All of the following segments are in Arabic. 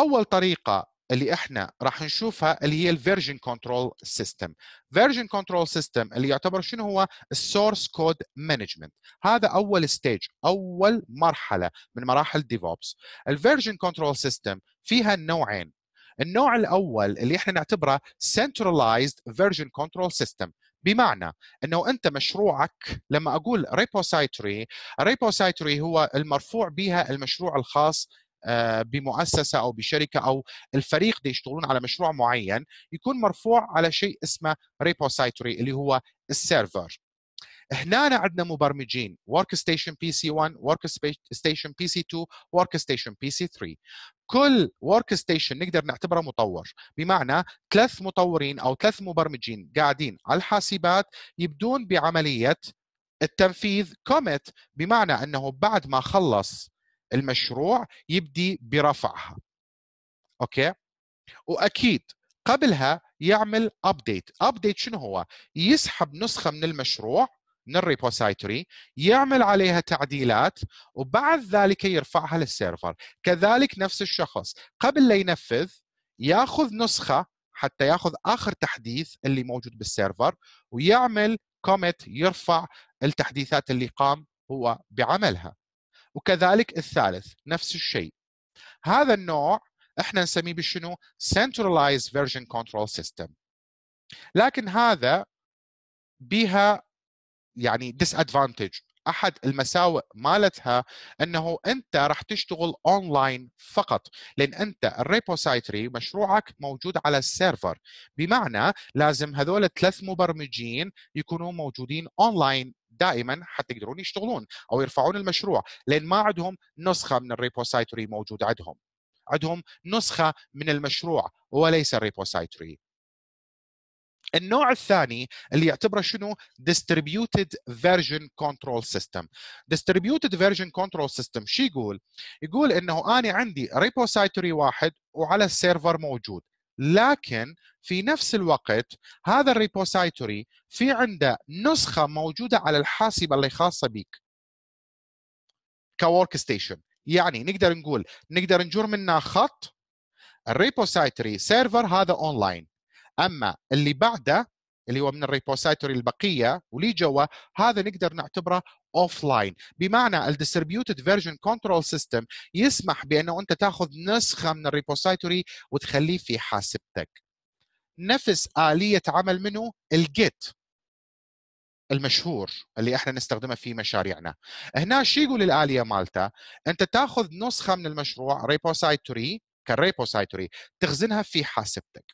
اول طريقه اللي احنا راح نشوفها اللي هي الفيرجن كنترول سيستم فيرجن كنترول سيستم اللي يعتبر شنو هو السورس كود مانجمنت هذا اول ستيج اول مرحله من مراحل ديفوبس الفيرجن كنترول سيستم فيها نوعين النوع الاول اللي احنا نعتبره سنترلايزد فيرجن كنترول سيستم بمعنى انه انت مشروعك لما اقول ريبوسايتري ريبوسايتري هو المرفوع بها المشروع الخاص آه، بمؤسسه او بشركه او الفريق دي يشتغلون على مشروع معين يكون مرفوع على شيء اسمه ريبوسايتوري اللي هو السيرفر هنا عندنا مبرمجين ورك ستيشن بي سي 1 ورك ستيشن بي سي 2 ورك ستيشن بي سي 3 كل ورك ستيشن نقدر نعتبره مطور بمعنى ثلاث مطورين او ثلاث مبرمجين قاعدين على الحاسبات يبدون بعمليه التنفيذ كوميت بمعنى انه بعد ما خلص المشروع يبدي برفعها اوكي واكيد قبلها يعمل ابديت ابديت شنو هو يسحب نسخه من المشروع من الريبوسايتوري يعمل عليها تعديلات وبعد ذلك يرفعها للسيرفر كذلك نفس الشخص قبل لا ينفذ ياخذ نسخه حتى ياخذ اخر تحديث اللي موجود بالسيرفر ويعمل كوميت يرفع التحديثات اللي قام هو بعملها وكذلك الثالث نفس الشيء هذا النوع احنا نسميه بشنو centralized version control system لكن هذا بها يعني disadvantage احد المساوئ مالتها انه انت راح تشتغل اونلاين فقط لان انت الريبوسايتري مشروعك موجود على السيرفر بمعنى لازم هذول الثلاث مبرمجين يكونوا موجودين اونلاين دائما حتى يقدرون يشتغلون او يرفعون المشروع لان ما عندهم نسخه من الريبوسايتوري موجود عندهم عندهم نسخه من المشروع وليس الريبوسايتوري النوع الثاني اللي يعتبره شنو ديستريبيوتد فيرجن كنترول سيستم ديستريبيوتد فيرجن كنترول سيستم شو يقول يقول انه انا عندي ريبوسايتوري واحد وعلى السيرفر موجود لكن في نفس الوقت هذا الريبوسايتوري في عنده نسخه موجوده على الحاسب اللي خاصه بك كورك ستيشن يعني نقدر نقول نقدر نجر منها خط الريبوسايتوري سيرفر هذا اونلاين اما اللي بعده اللي هو من الريبوسايتوري البقيه واللي جوا هذا نقدر نعتبره offline بمعنى الديستريبيوتد فيرجن كنترول سيستم يسمح بانه انت تاخذ نسخه من الريبوسيتوري وتخليه في حاسبتك نفس اليه عمل منه الجيت المشهور اللي احنا نستخدمها في مشاريعنا هنا شو يقول الاليه مالته انت تاخذ نسخه من المشروع ريبوسيتوري كالريبوسيتوري تخزنها في حاسبتك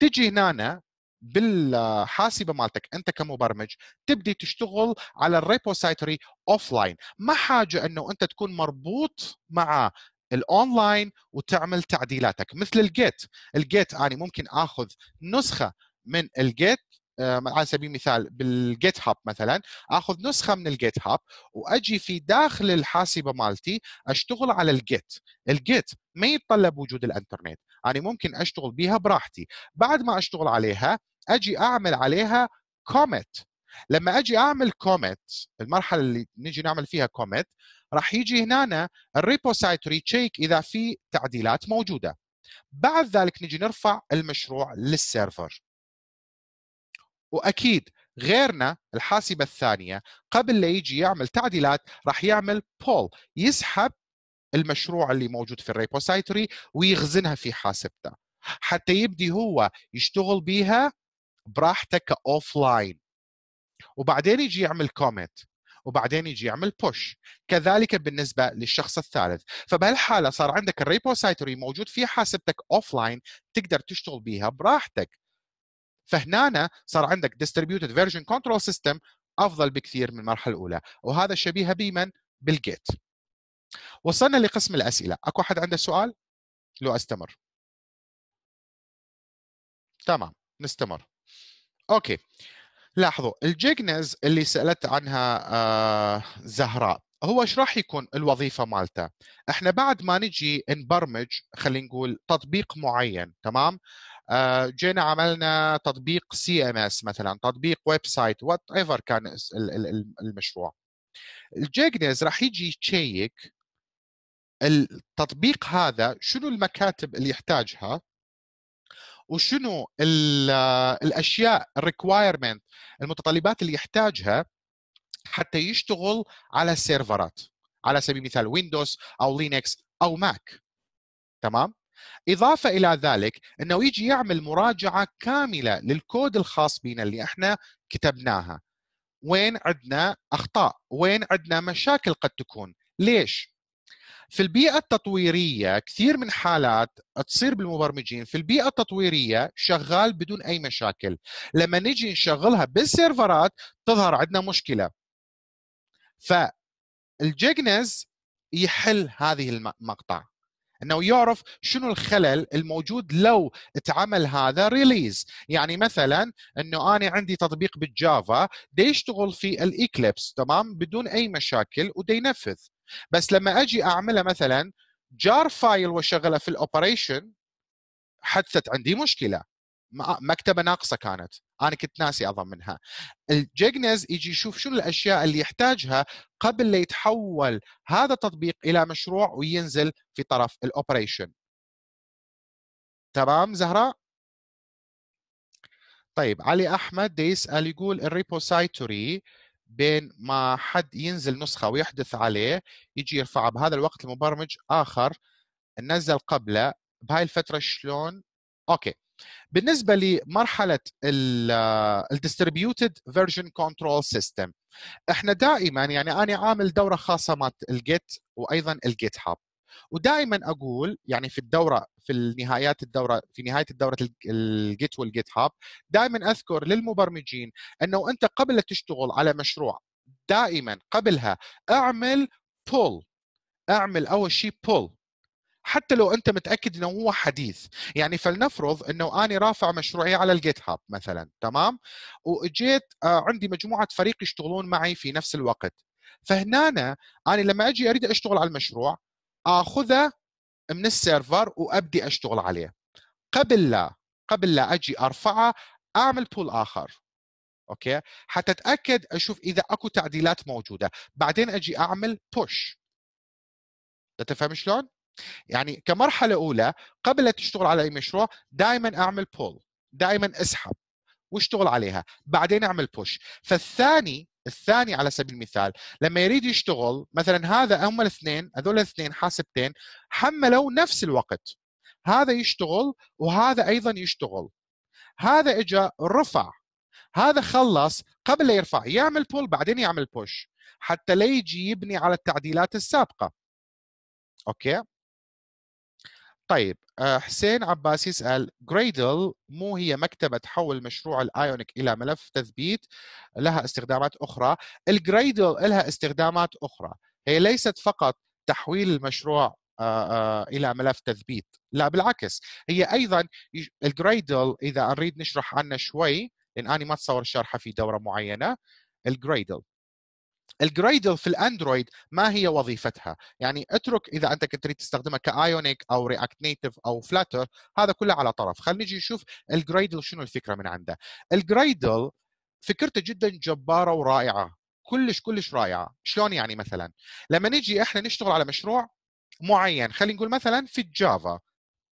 تجي هنا بالحاسبه مالتك انت كمبرمج تبدي تشتغل على الريبوسايتري اوف لاين ما حاجه انه انت تكون مربوط مع الاونلاين وتعمل تعديلاتك مثل الجيت الجيت انا يعني ممكن اخذ نسخه من الجيت آه، على سبيل المثال بالجيت هاب مثلا اخذ نسخه من الجيت هاب واجي في داخل الحاسبه مالتي اشتغل على الجيت الجيت ما يتطلب وجود الانترنت انا ممكن اشتغل بها براحتي بعد ما اشتغل عليها اجي اعمل عليها كوميت لما اجي اعمل كوميت المرحله اللي نجي نعمل فيها كوميت راح يجي هنا الريبو سايت ريتشيك اذا في تعديلات موجوده بعد ذلك نجي نرفع المشروع للسيرفر واكيد غيرنا الحاسبه الثانيه قبل لا يجي يعمل تعديلات راح يعمل بول يسحب المشروع اللي موجود في الريبوسايتري ويخزنها في حاسبته حتى يبدي هو يشتغل بيها براحته كاوف لاين وبعدين يجي يعمل كومنت وبعدين يجي يعمل بوش كذلك بالنسبه للشخص الثالث فبهالحاله صار عندك الريبوسايتوري موجود في حاسبتك اوف لاين تقدر تشتغل بيها براحتك فهنا صار عندك ديستريبيوتد فيرجن كنترول سيستم افضل بكثير من المرحله الاولى وهذا شبيه بمن بالجيت وصلنا لقسم الاسئله اكو احد عنده سؤال لو استمر تمام نستمر اوكي لاحظوا الجيجنز اللي سالت عنها آه زهراء هو ايش راح يكون الوظيفه مالته؟ احنا بعد ما نجي نبرمج خلينا نقول تطبيق معين تمام؟ آه، جينا عملنا تطبيق سي ام اس مثلا تطبيق ويب سايت وات ايفر كان المشروع الجيجنز راح يجي يشيك التطبيق هذا شنو المكاتب اللي يحتاجها وشنو الاشياء الريكوايرمنت المتطلبات اللي يحتاجها حتى يشتغل على السيرفرات على سبيل المثال ويندوز او لينكس او ماك تمام إضافة إلى ذلك أنه يجي يعمل مراجعة كاملة للكود الخاص بنا اللي احنا كتبناها وين عندنا أخطاء وين عندنا مشاكل قد تكون ليش؟ في البيئة التطويرية كثير من حالات تصير بالمبرمجين في البيئة التطويرية شغال بدون أي مشاكل لما نجي نشغلها بالسيرفرات تظهر عندنا مشكلة فالجيجنز يحل هذه المقطع انه يعرف شنو الخلل الموجود لو اتعمل هذا ريليز يعني مثلا انه انا عندي تطبيق بالجافا دا يشتغل في الايكليبس تمام بدون اي مشاكل ودا ينفذ بس لما اجي اعمله مثلا جار فايل واشغله في الاوبريشن حدثت عندي مشكله مكتبه ناقصه كانت انا كنت ناسي اضمنها الجيجنز يجي يشوف شنو الاشياء اللي يحتاجها قبل لا يتحول هذا التطبيق الى مشروع وينزل في طرف الاوبريشن تمام زهراء طيب علي احمد دي يسال يقول الريبوسايتوري بين ما حد ينزل نسخه ويحدث عليه يجي يرفعها بهذا الوقت المبرمج اخر نزل قبله بهاي الفتره شلون اوكي بالنسبه لمرحله الديستريبيوتد فيرجن كنترول سيستم احنا دائما يعني انا عامل دوره خاصه مالت الجيت وايضا الجيت هاب ودائما اقول يعني في الدوره في النهايات الدوره في نهايه الدوره الجيت والجيت هاب دائما اذكر للمبرمجين انه انت قبل تشتغل على مشروع دائما قبلها اعمل بول اعمل اول شيء بول حتى لو انت متاكد انه هو حديث يعني فلنفرض انه انا رافع مشروعي على الجيت هاب مثلا تمام واجيت آه، عندي مجموعه فريق يشتغلون معي في نفس الوقت فهنا أنا, لما اجي اريد اشتغل على المشروع اخذه من السيرفر وابدي اشتغل عليه قبل لا قبل لا اجي ارفعه اعمل بول اخر اوكي حتى اتاكد اشوف اذا اكو تعديلات موجوده بعدين اجي اعمل بوش تفهم شلون يعني كمرحله اولى قبل لا تشتغل على اي مشروع دائما اعمل بول دائما اسحب واشتغل عليها بعدين اعمل بوش فالثاني الثاني على سبيل المثال لما يريد يشتغل مثلا هذا هم الاثنين هذول الاثنين حاسبتين حملوا نفس الوقت هذا يشتغل وهذا ايضا يشتغل هذا إجا رفع هذا خلص قبل لا يرفع يعمل بول بعدين يعمل بوش حتى لا يجي يبني على التعديلات السابقه اوكي طيب آه، حسين عباس يسأل جريدل مو هي مكتبة تحول مشروع الايونيك إلى ملف تثبيت لها استخدامات أخرى الجريدل لها استخدامات أخرى هي ليست فقط تحويل المشروع آه، آه، الى ملف تثبيت لا بالعكس هي ايضا الجريدل اذا اريد نشرح عنه شوي لان انا ما اتصور شرحه في دوره معينه الجريدل الجريدل في الاندرويد ما هي وظيفتها يعني اترك اذا انت كنت تريد تستخدمها كايونيك او رياكت نيتف او فلاتر هذا كله على طرف خلينا نجي نشوف الجريدل شنو الفكره من عنده الجريدل فكرته جدا جباره ورائعه كلش كلش رائعه شلون يعني مثلا لما نجي احنا نشتغل على مشروع معين خلينا نقول مثلا في الجافا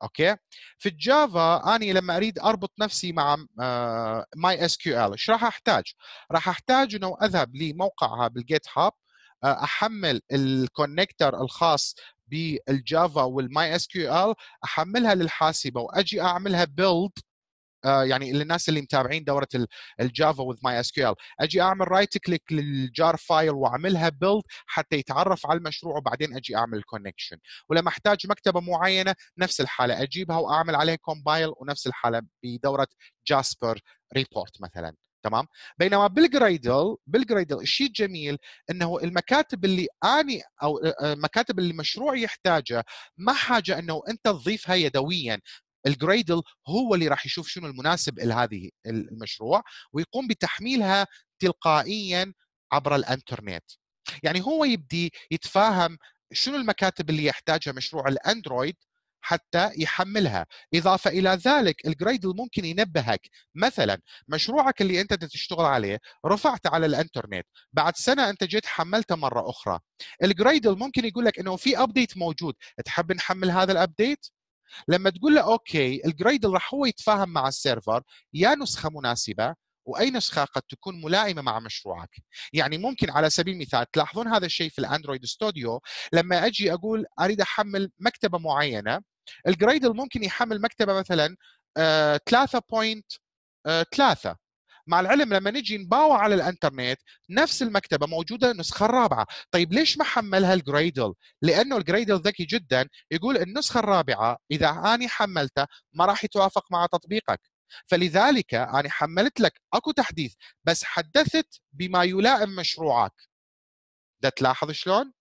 اوكي في الجافا اني لما اريد اربط نفسي مع ماي اس كيو ال ايش راح احتاج راح احتاج انه اذهب لموقعها بالجيت هاب آه، احمل الكونكتر الخاص بالجافا والماي اس كيو ال احملها للحاسبه واجي اعملها بيلد آه، يعني للناس اللي متابعين دوره الجافا وذ ماي اس كيو ال اجي اعمل رايت كليك للجار فايل واعملها بيلد حتى يتعرف على المشروع وبعدين اجي اعمل كونكشن ولما احتاج مكتبه معينه نفس الحاله اجيبها واعمل عليها كومبايل ونفس الحاله بدوره جاسبر ريبورت مثلا تمام بينما بالجريدل بالجريدل الشيء الجميل انه المكاتب اللي اني او المكاتب آه، آه، اللي مشروعي يحتاجها ما حاجه انه انت تضيفها يدويا الجريدل هو اللي راح يشوف شنو المناسب لهذه المشروع ويقوم بتحميلها تلقائيا عبر الانترنت يعني هو يبدي يتفاهم شنو المكاتب اللي يحتاجها مشروع الاندرويد حتى يحملها إضافة إلى ذلك الجريدل ممكن ينبهك مثلا مشروعك اللي أنت تشتغل عليه رفعته على الانترنت بعد سنة أنت جيت حملته مرة أخرى الجريدل ممكن يقول لك أنه في أبديت موجود تحب نحمل هذا الأبديت لما تقول له اوكي الجريد اللي راح هو يتفاهم مع السيرفر يا نسخه مناسبه واي نسخه قد تكون ملائمه مع مشروعك يعني ممكن على سبيل المثال تلاحظون هذا الشيء في الاندرويد ستوديو لما اجي اقول اريد احمل مكتبه معينه الجريد ممكن يحمل مكتبه مثلا 3.3 آه، مع العلم لما نجي نباوع على الانترنت نفس المكتبه موجوده النسخه الرابعه طيب ليش ما حملها الجريدل لانه الجريدل ذكي جدا يقول النسخه الرابعه اذا اني حملتها ما راح يتوافق مع تطبيقك فلذلك أنا حملت لك أكو تحديث بس حدثت بما يلائم مشروعك ده تلاحظ شلون؟